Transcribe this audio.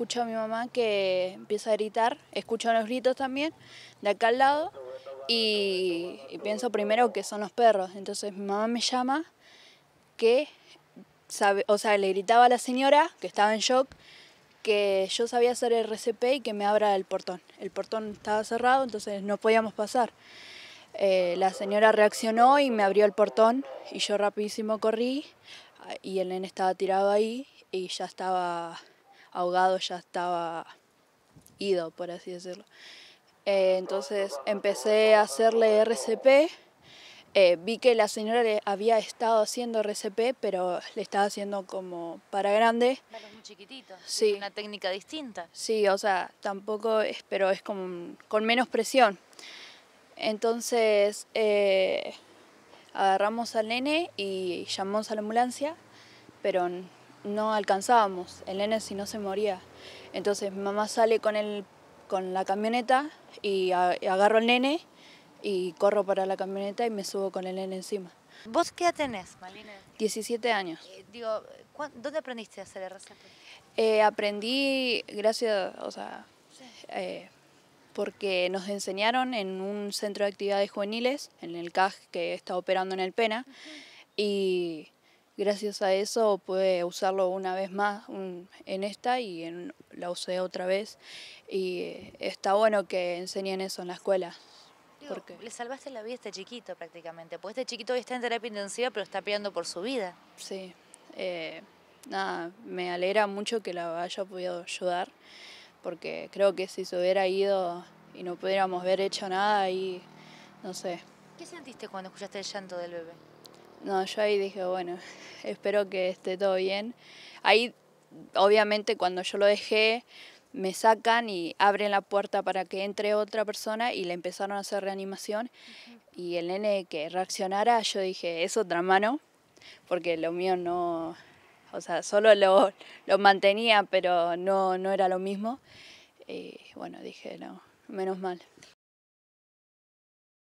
escucho a mi mamá que empieza a gritar, escucho los gritos también de acá al lado y, pienso primero que son los perros. Entonces mi mamá me llama que, sabe, o sea, le gritaba a la señora que estaba en shock que yo sabía hacer el RCP y que me abra el portón. El portón estaba cerrado, entonces no podíamos pasar. Eh, la señora reaccionó y me abrió el portón y yo rapidísimo corrí ah, y el nene estaba tirado ahí y ya estaba ahogado ya estaba ido, por así decirlo. Eh, entonces empecé a hacerle RCP. Eh, vi que la señora le había estado haciendo RCP, pero le estaba haciendo como para grande. Para muy chiquitito. Sí. Una técnica distinta. Sí, o sea, tampoco es, pero es con menos presión. Entonces eh, agarramos al nene y llamamos a la ambulancia, pero no alcanzábamos, el nene si no se moría. Entonces mamá sale con, el, con la camioneta y, agarro al nene y corro para la camioneta y me subo con el nene encima. ¿Vos qué edad tenés, Malina? 17 años. Eh, digo, ¿dónde aprendiste a hacer el Eh, aprendí, gracias, o sea, eh, porque nos enseñaron en un centro de actividades juveniles, en el CAG que está operando en el PENA, y gracias a eso pude usarlo una vez más en esta y la usé otra vez. Y eh, está bueno que enseñen eso en la escuela. porque... Le salvaste la vida a este chiquito prácticamente, pues este chiquito hoy está en terapia intensiva pero está peleando por su vida. Sí, eh, nada, me alegra mucho que la haya podido ayudar porque creo que si se hubiera ido y no pudiéramos haber hecho nada y no sé. ¿Qué sentiste cuando escuchaste el llanto del bebé? No, yo ahí dije, bueno, espero que esté todo bien. Ahí, obviamente, cuando yo lo dejé, me sacan y abren la puerta para que entre otra persona y le empezaron a hacer reanimación. Y el nene que reaccionara, yo dije, es otra mano, porque lo mío no, o sea, solo lo, lo mantenía, pero no, no era lo mismo. Y bueno, dije, no, menos mal.